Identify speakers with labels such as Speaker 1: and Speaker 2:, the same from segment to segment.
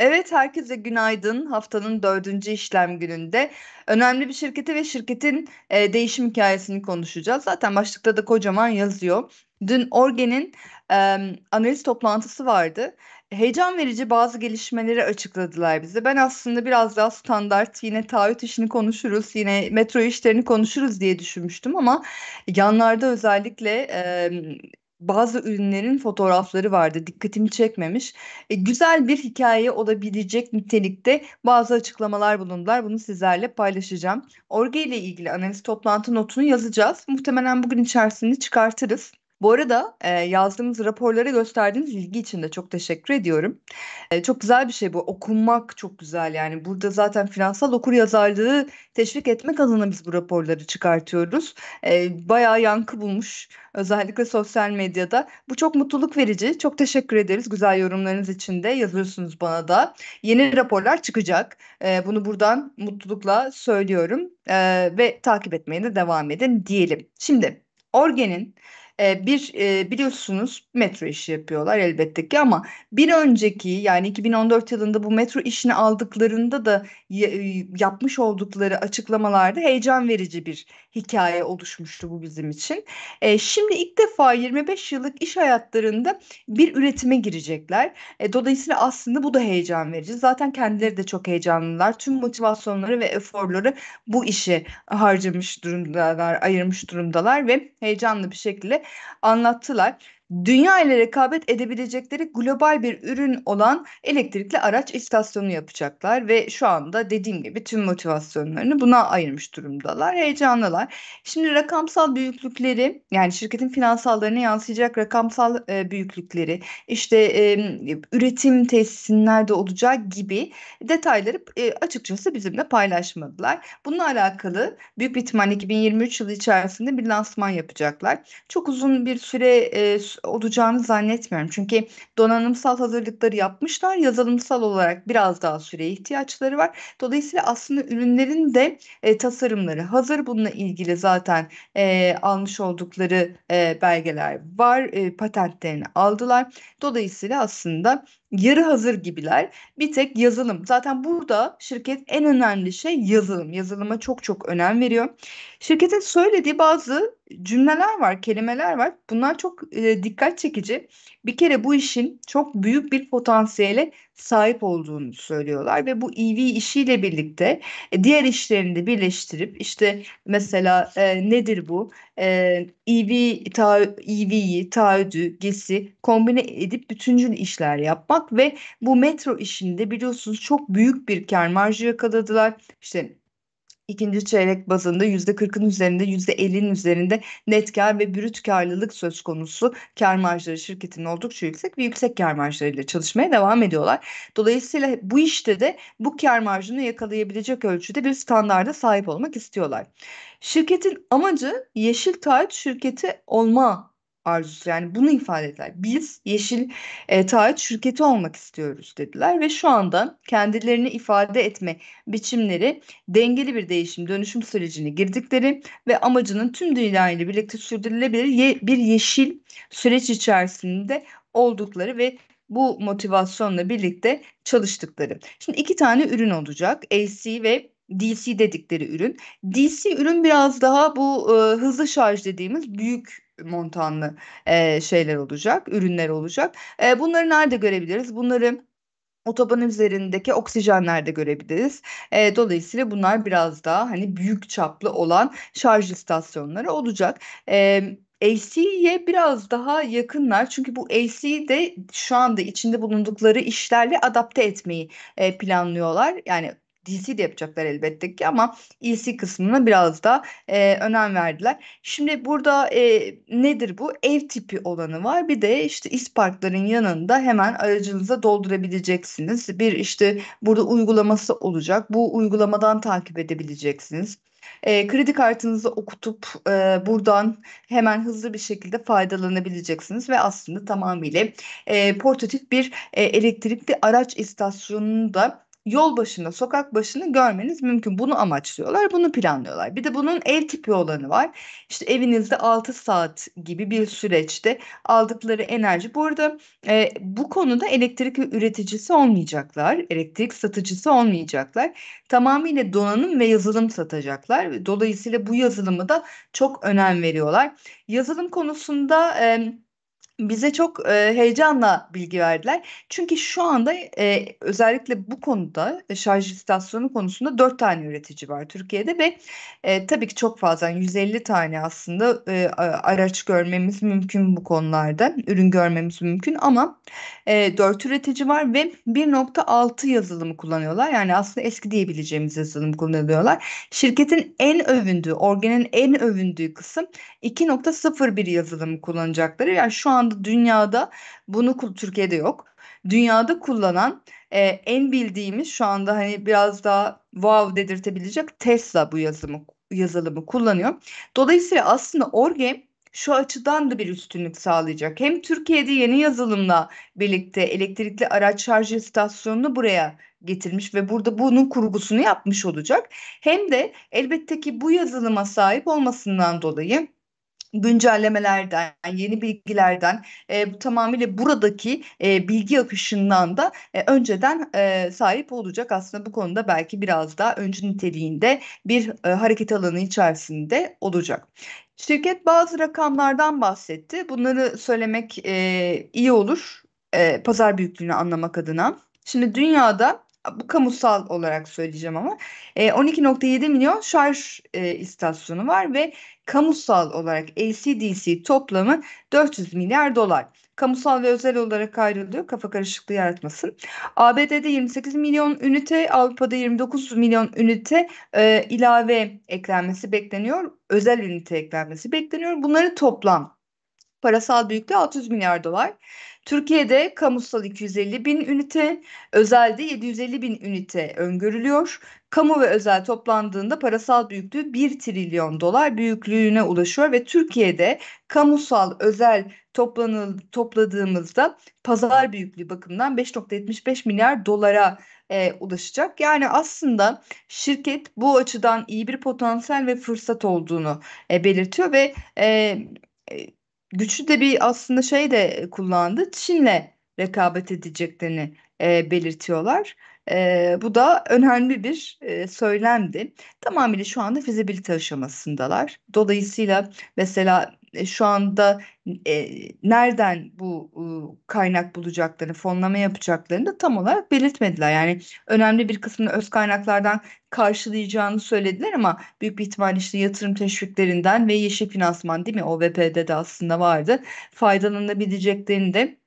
Speaker 1: Evet herkese günaydın. Haftanın dördüncü işlem gününde önemli bir şirketi ve şirketin e, değişim hikayesini konuşacağız. Zaten başlıkta da kocaman yazıyor. Dün Orgen'in e, analiz toplantısı vardı. Heyecan verici bazı gelişmeleri açıkladılar bize. Ben aslında biraz daha standart yine taahhüt işini konuşuruz, yine metro işlerini konuşuruz diye düşünmüştüm ama yanlarda özellikle e, bazı ürünlerin fotoğrafları vardı. Dikkatimi çekmemiş. E, güzel bir hikaye olabilecek nitelikte bazı açıklamalar bulundular. Bunu sizlerle paylaşacağım. Orge ile ilgili analiz toplantı notunu yazacağız. Muhtemelen bugün içerisinde çıkartırız. Bu arada e, yazdığımız raporlara gösterdiğiniz ilgi için de çok teşekkür ediyorum. E, çok güzel bir şey bu. Okunmak çok güzel yani. Burada zaten finansal okuryazarlığı teşvik etmek adına biz bu raporları çıkartıyoruz. E, bayağı yankı bulmuş özellikle sosyal medyada. Bu çok mutluluk verici. Çok teşekkür ederiz güzel yorumlarınız için de yazıyorsunuz bana da. Yeni raporlar çıkacak. E, bunu buradan mutlulukla söylüyorum e, ve takip etmeye de devam edin diyelim. Şimdi Orgen'in ee, bir e, biliyorsunuz metro işi yapıyorlar elbette ki ama bir önceki yani 2014 yılında bu metro işini aldıklarında da e, yapmış oldukları açıklamalarda heyecan verici bir hikaye oluşmuştu bu bizim için. Ee, şimdi ilk defa 25 yıllık iş hayatlarında bir üretime girecekler. E, dolayısıyla aslında bu da heyecan verici. Zaten kendileri de çok heyecanlılar. Tüm motivasyonları ve eforları bu işe harcamış durumdalar, ayırmış durumdalar ve heyecanlı bir şekilde anlattılar dünya ile rekabet edebilecekleri global bir ürün olan elektrikli araç istasyonu yapacaklar ve şu anda dediğim gibi tüm motivasyonlarını buna ayırmış durumdalar. Heyecanlılar. Şimdi rakamsal büyüklükleri yani şirketin finansallarına yansıyacak rakamsal e, büyüklükleri işte e, üretim tesisinin olacak gibi detayları e, açıkçası bizimle paylaşmadılar. Bununla alakalı büyük bir ihtimalle 2023 yılı içerisinde bir lansman yapacaklar. Çok uzun bir süre e, olacağını zannetmiyorum. Çünkü donanımsal hazırlıkları yapmışlar. Yazılımsal olarak biraz daha süreye ihtiyaçları var. Dolayısıyla aslında ürünlerin de e, tasarımları hazır. Bununla ilgili zaten e, almış oldukları e, belgeler var. E, patentlerini aldılar. Dolayısıyla aslında yarı hazır gibiler. Bir tek yazılım. Zaten burada şirket en önemli şey yazılım. Yazılıma çok çok önem veriyor. Şirketin söylediği bazı cümleler var, kelimeler var. Bunlar çok e, dikkat çekici. Bir kere bu işin çok büyük bir potansiyele sahip olduğunu söylüyorlar ve bu EV işiyle birlikte e, diğer işlerini de birleştirip işte mesela e, nedir bu? E, EV ta, EV'yi, taahhüdü, GES'i kombine edip bütüncül işler yapmak ve bu metro işinde biliyorsunuz çok büyük bir kar marjı yakaladılar. İşte ikinci çeyrek bazında %40'ın üzerinde %50'nin üzerinde net kar ve brüt karlılık söz konusu. Kar marjları şirketin oldukça yüksek ve yüksek kar marjlarıyla çalışmaya devam ediyorlar. Dolayısıyla bu işte de bu kar marjını yakalayabilecek ölçüde bir standarda sahip olmak istiyorlar. Şirketin amacı Yeşil Taahhüt şirketi olma arzusu yani bunu ifade ettiler. Biz Yeşil e, Taahhüt Şirketi olmak istiyoruz dediler ve şu anda kendilerini ifade etme biçimleri dengeli bir değişim dönüşüm sürecine girdikleri ve amacının tüm dünya ile birlikte sürdürülebilir ye, bir yeşil süreç içerisinde oldukları ve bu motivasyonla birlikte çalıştıkları. Şimdi iki tane ürün olacak. AC ve DC dedikleri ürün. DC ürün biraz daha bu e, hızlı şarj dediğimiz büyük montanlı e, şeyler olacak, ürünler olacak. E, bunları nerede görebiliriz? Bunları otoban üzerindeki oksijenlerde görebiliriz. E, dolayısıyla bunlar biraz daha hani büyük çaplı olan şarj istasyonları olacak. Evet. AC'ye biraz daha yakınlar çünkü bu AC'yi de şu anda içinde bulundukları işlerle adapte etmeyi e, planlıyorlar. Yani DC de yapacaklar elbette ki ama EC kısmına biraz da e, önem verdiler. Şimdi burada e, nedir bu? Ev tipi olanı var. Bir de işte isparkların yanında hemen aracınıza doldurabileceksiniz. Bir işte burada uygulaması olacak. Bu uygulamadan takip edebileceksiniz. E, kredi kartınızı okutup e, buradan hemen hızlı bir şekilde faydalanabileceksiniz ve aslında tamamıyla e, portatif bir e, elektrikli araç istasyonunu da yol başında, sokak başını görmeniz mümkün. Bunu amaçlıyorlar, bunu planlıyorlar. Bir de bunun ev tipi olanı var. İşte evinizde 6 saat gibi bir süreçte aldıkları enerji. Bu arada e, bu konuda elektrik üreticisi olmayacaklar, elektrik satıcısı olmayacaklar. Tamamıyla donanım ve yazılım satacaklar. Dolayısıyla bu yazılımı da çok önem veriyorlar. Yazılım konusunda... E, bize çok e, heyecanla bilgi verdiler. Çünkü şu anda e, özellikle bu konuda e, şarj istasyonu konusunda dört tane üretici var Türkiye'de ve e, tabii ki çok fazla 150 tane aslında e, araç görmemiz mümkün bu konularda. Ürün görmemiz mümkün ama e, 4 üretici var ve 1.6 yazılımı kullanıyorlar. Yani aslında eski diyebileceğimiz yazılım kullanıyorlar. Şirketin en övündüğü, organın en övündüğü kısım 2.01 yazılımı kullanacakları. Yani şu anda anda dünyada bunu Türkiye'de yok. Dünyada kullanan e, en bildiğimiz şu anda hani biraz daha wow dedirtebilecek Tesla bu yazımı yazılımı kullanıyor. Dolayısıyla aslında Orge şu açıdan da bir üstünlük sağlayacak. Hem Türkiye'de yeni yazılımla birlikte elektrikli araç şarj istasyonunu buraya getirmiş ve burada bunun kurgusunu yapmış olacak. Hem de elbette ki bu yazılıma sahip olmasından dolayı güncellemelerden, yeni bilgilerden, e, tamamıyla buradaki e, bilgi akışından da e, önceden e, sahip olacak. Aslında bu konuda belki biraz daha öncü niteliğinde bir e, hareket alanı içerisinde olacak. Şirket bazı rakamlardan bahsetti. Bunları söylemek e, iyi olur e, pazar büyüklüğünü anlamak adına. Şimdi dünyada bu kamusal olarak söyleyeceğim ama e, 12.7 milyon şarj e, istasyonu var ve kamusal olarak ACDC toplamı 400 milyar dolar. Kamusal ve özel olarak ayrılıyor kafa karışıklığı yaratmasın. ABD'de 28 milyon ünite, Avrupa'da 29 milyon ünite e, ilave eklenmesi bekleniyor. Özel ünite eklenmesi bekleniyor. Bunları toplam parasal büyüklüğü 600 milyar dolar. Türkiye'de kamusal 250 bin ünite, özelde 750 bin ünite öngörülüyor. Kamu ve özel toplandığında parasal büyüklüğü 1 trilyon dolar büyüklüğüne ulaşıyor ve Türkiye'de kamusal özel toplanıl, topladığımızda pazar büyüklüğü bakımından 5.75 milyar dolara e, ulaşacak. Yani aslında şirket bu açıdan iyi bir potansiyel ve fırsat olduğunu e, belirtiyor ve e, e güçlü de bir aslında şey de e, kullandı. Çin'le rekabet edeceklerini e, belirtiyorlar. E, bu da önemli bir e, söylemdi. Tamamıyla şu anda fizibilite aşamasındalar. Dolayısıyla mesela e, şu anda e, nereden bu e, kaynak bulacaklarını, fonlama yapacaklarını da tam olarak belirtmediler. Yani önemli bir kısmını öz kaynaklardan karşılayacağını söylediler ama büyük bir ihtimal işte yatırım teşviklerinden ve yeşil finansman değil mi? OVP'de de aslında vardı. Faydalanabileceklerini de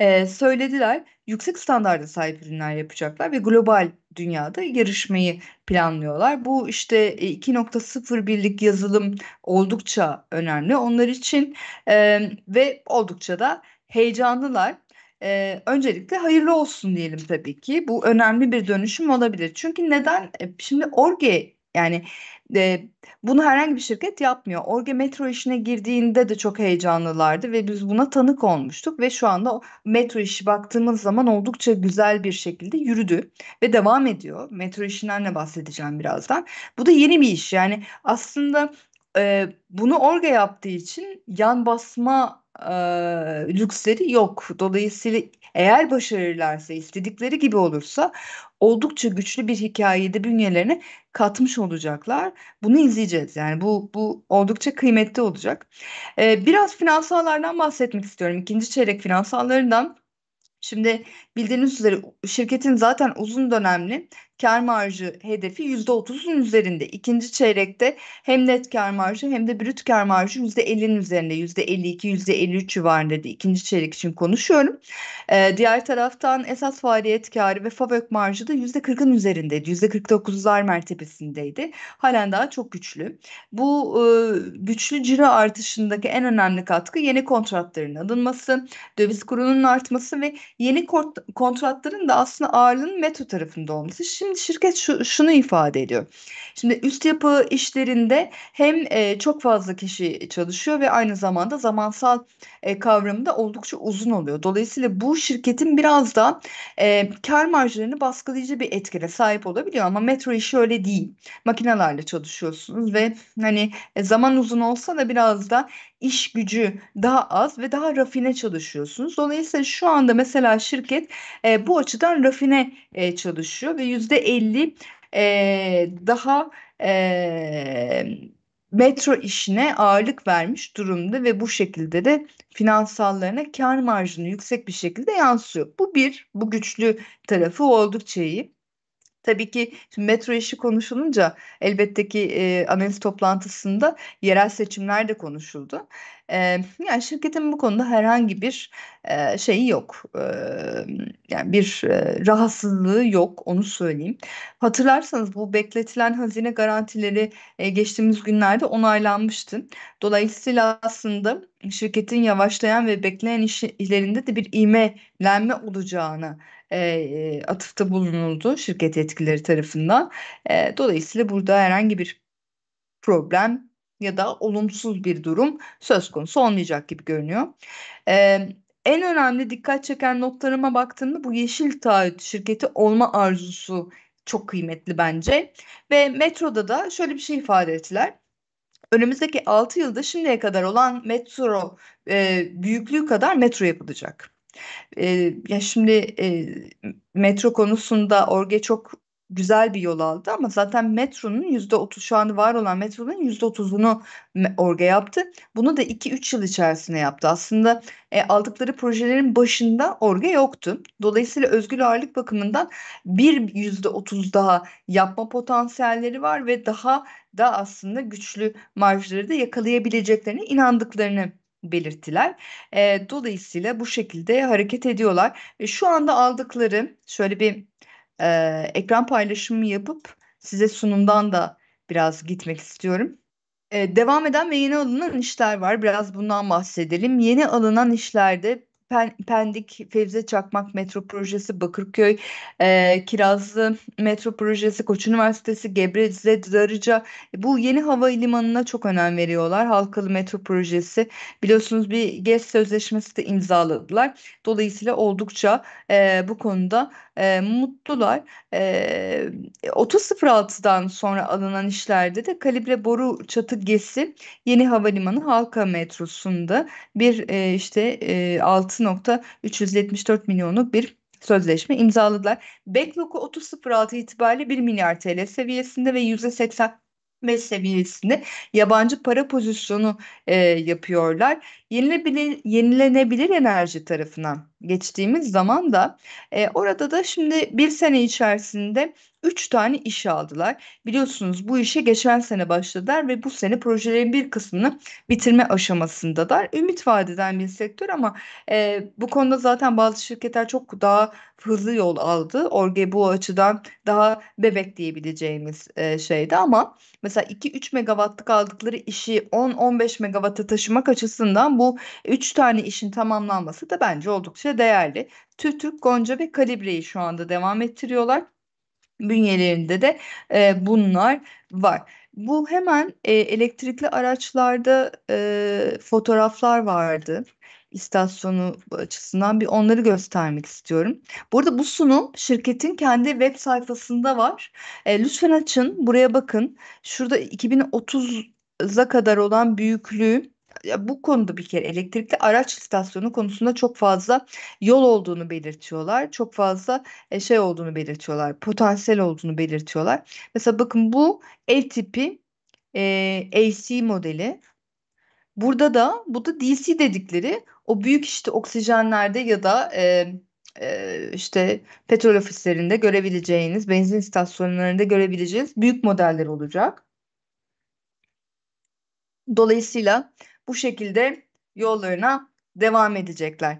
Speaker 1: e, söylediler. Yüksek standarda sahip ürünler yapacaklar ve global dünyada yarışmayı planlıyorlar. Bu işte 2.0 e, birlik yazılım oldukça önemli onlar için e, ve oldukça da heyecanlılar. Ee, öncelikle hayırlı olsun diyelim tabii ki. Bu önemli bir dönüşüm olabilir. Çünkü neden? E, şimdi Orge yani e, bunu herhangi bir şirket yapmıyor. Orge metro işine girdiğinde de çok heyecanlılardı ve biz buna tanık olmuştuk ve şu anda metro işi baktığımız zaman oldukça güzel bir şekilde yürüdü ve devam ediyor. Metro işinden ne bahsedeceğim birazdan. Bu da yeni bir iş yani aslında e, bunu Orge yaptığı için yan basma e, lüksleri yok. Dolayısıyla eğer başarırlarsa istedikleri gibi olursa oldukça güçlü bir hikayede bünyelerine katmış olacaklar. Bunu izleyeceğiz. Yani bu bu oldukça kıymetli olacak. Ee, biraz finansallardan bahsetmek istiyorum. İkinci çeyrek finansallarından. Şimdi bildiğiniz üzere şirketin zaten uzun dönemli kar marjı hedefi %30'un üzerinde. İkinci çeyrekte hem net kar marjı hem de brüt kar marjı %50'nin üzerinde. %52, %53 civarında diye ikinci çeyrek için konuşuyorum. Ee, diğer taraftan esas faaliyet karı ve FAVÖK marjı da %40'ın üzerindeydi. %49'lar mertebesindeydi. Halen daha çok güçlü. Bu e, güçlü ciro artışındaki en önemli katkı yeni kontratların alınması, döviz kurunun artması ve yeni kontratların da aslında ağırlığın metro tarafında olması. Şimdi şirket şu, şunu ifade ediyor. Şimdi üst yapı işlerinde hem e, çok fazla kişi çalışıyor ve aynı zamanda zamansal e, kavramı da oldukça uzun oluyor. Dolayısıyla bu şirketin biraz da e, kar marjlarını baskılayıcı bir etkile sahip olabiliyor ama metro işi öyle değil. Makinelerle çalışıyorsunuz ve hani e, zaman uzun olsa da biraz da iş gücü daha az ve daha rafine çalışıyorsunuz. Dolayısıyla şu anda mesela şirket e, bu açıdan rafine e, çalışıyor ve yüzde elli e, daha e, metro işine ağırlık vermiş durumda ve bu şekilde de finansallarına kar marjını yüksek bir şekilde yansıyor. Bu bir, bu güçlü tarafı oldukça iyi. Tabii ki şimdi metro işi konuşulunca elbette ki e, analiz toplantısında yerel seçimler de konuşuldu. E, yani şirketin bu konuda herhangi bir e, şeyi yok. E, yani bir e, rahatsızlığı yok onu söyleyeyim. Hatırlarsanız bu bekletilen hazine garantileri e, geçtiğimiz günlerde onaylanmıştı. Dolayısıyla aslında şirketin yavaşlayan ve bekleyen işlerinde de bir imelenme olacağını e, atıfta bulunuldu şirket yetkileri tarafından. E, dolayısıyla burada herhangi bir problem ya da olumsuz bir durum söz konusu olmayacak gibi görünüyor. E, en önemli dikkat çeken notlarıma baktığımda bu yeşil taahhüt şirketi olma arzusu çok kıymetli bence. Ve metroda da şöyle bir şey ifade ettiler önümüzdeki 6 yılda şimdiye kadar olan metro e, büyüklüğü kadar metro yapılacak. E, ya şimdi e, metro konusunda Orge çok güzel bir yol aldı ama zaten metronun yüzde otuz şu anda var olan metronun yüzde otuzunu orga yaptı. Bunu da iki üç yıl içerisinde yaptı. Aslında e, aldıkları projelerin başında orga yoktu. Dolayısıyla özgür ağırlık bakımından bir yüzde otuz daha yapma potansiyelleri var ve daha da aslında güçlü marjları da yakalayabileceklerine inandıklarını belirtiler. E, dolayısıyla bu şekilde hareket ediyorlar. E, şu anda aldıkları şöyle bir e, ekran paylaşımı yapıp size sunumdan da biraz gitmek istiyorum. E, devam eden ve yeni alınan işler var. Biraz bundan bahsedelim. Yeni alınan işlerde Pendik Fevze Çakmak Metro Projesi, Bakırköy e, Kirazlı Metro Projesi, Koç Üniversitesi, Gebze, Darıca e, bu yeni hava limanına çok önem veriyorlar. Halkalı Metro Projesi biliyorsunuz bir GES sözleşmesi de imzaladılar. Dolayısıyla oldukça e, bu konuda e, mutlular. E, 30.06'dan sonra alınan işlerde de kalibre boru çatı GES'i yeni havalimanı halka metrosunda bir e, işte e, 6.374 milyonluk bir sözleşme imzaladılar. Backlog'u 30.06 itibariyle 1 milyar TL seviyesinde ve %80 ve seviyesini yabancı para pozisyonu e, yapıyorlar. Yenilebilir, yenilenebilir enerji tarafına geçtiğimiz zaman da e, orada da şimdi bir sene içerisinde 3 tane iş aldılar. Biliyorsunuz bu işe geçen sene başladılar ve bu sene projelerin bir kısmını bitirme aşamasındalar. Ümit vaat eden bir sektör ama e, bu konuda zaten bazı şirketler çok daha hızlı yol aldı. Orge bu açıdan daha bebek diyebileceğimiz e, şeydi ama mesela 2-3 megawattlık aldıkları işi 10-15 megawatta taşımak açısından bu 3 tane işin tamamlanması da bence oldukça değerli. TÜTÜRK, Gonca ve Kalibre'yi şu anda devam ettiriyorlar bünyelerinde de e, bunlar var. Bu hemen e, elektrikli araçlarda e, fotoğraflar vardı istasyonu açısından bir onları göstermek istiyorum. Burada bu sunum şirketin kendi web sayfasında var. E, lütfen açın, buraya bakın. Şurada 2030'a kadar olan büyüklüğü ya bu konuda bir kere elektrikli araç istasyonu konusunda çok fazla yol olduğunu belirtiyorlar. Çok fazla e, şey olduğunu belirtiyorlar. Potansiyel olduğunu belirtiyorlar. Mesela bakın bu ev tipi e, AC modeli. Burada da bu da DC dedikleri o büyük işte oksijenlerde ya da e, e, işte petrol ofislerinde görebileceğiniz, benzin istasyonlarında görebileceğiniz büyük modeller olacak. Dolayısıyla bu şekilde yollarına devam edecekler.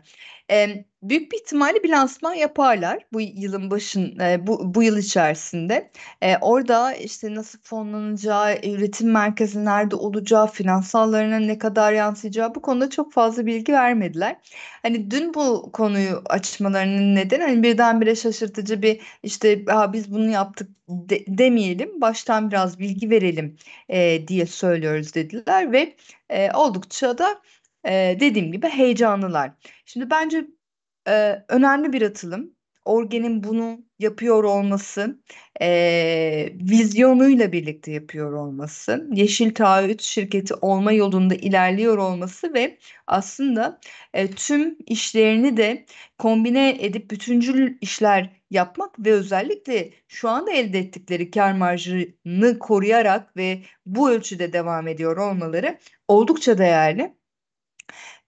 Speaker 1: E, büyük bir ihtimalle bir lansman yaparlar bu yılın başın e, bu, bu yıl içerisinde. E, orada işte nasıl fonlanacağı, üretim merkezi nerede olacağı, finansallarına ne kadar yansıyacağı bu konuda çok fazla bilgi vermediler. Hani dün bu konuyu açmalarının nedeni hani birdenbire şaşırtıcı bir işte ha biz bunu yaptık de, demeyelim, baştan biraz bilgi verelim e, diye söylüyoruz dediler ve e, oldukça da e, dediğim gibi heyecanlılar. Şimdi bence e, önemli bir atılım. Orgen'in bunu yapıyor olması, e, vizyonuyla birlikte yapıyor olması, Yeşil Taahhüt şirketi olma yolunda ilerliyor olması ve aslında e, tüm işlerini de kombine edip bütüncül işler yapmak ve özellikle şu anda elde ettikleri kar marjını koruyarak ve bu ölçüde devam ediyor olmaları oldukça değerli.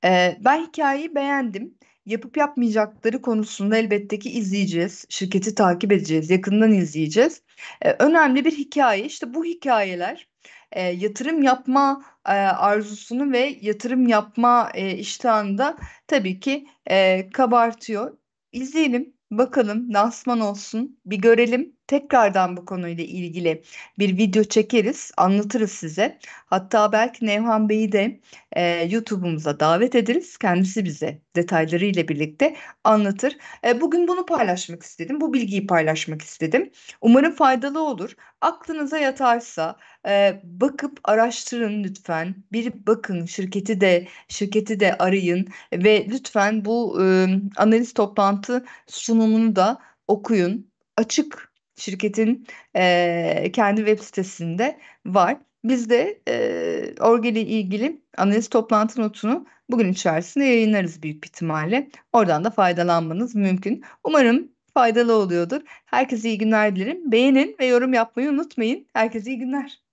Speaker 1: Ee, ben hikayeyi beğendim. Yapıp yapmayacakları konusunda elbette ki izleyeceğiz. Şirketi takip edeceğiz. Yakından izleyeceğiz. Ee, önemli bir hikaye. İşte bu hikayeler e, yatırım yapma e, arzusunu ve yatırım yapma e, iştahını da tabii ki e, kabartıyor. İzleyelim, bakalım, nasman olsun, bir görelim tekrardan bu konuyla ilgili bir video çekeriz, anlatırız size. Hatta belki Nevhan Bey'i de e, YouTube'umuza davet ederiz. Kendisi bize detaylarıyla birlikte anlatır. E, bugün bunu paylaşmak istedim, bu bilgiyi paylaşmak istedim. Umarım faydalı olur. Aklınıza yatarsa e, bakıp araştırın lütfen. Bir bakın şirketi de şirketi de arayın ve lütfen bu e, analiz toplantı sunumunu da okuyun. Açık şirketin e, kendi web sitesinde var. Biz de e, Orgel'e ilgili analiz toplantı notunu bugün içerisinde yayınlarız büyük bir ihtimalle. Oradan da faydalanmanız mümkün. Umarım faydalı oluyordur. Herkese iyi günler dilerim. Beğenin ve yorum yapmayı unutmayın. Herkese iyi günler.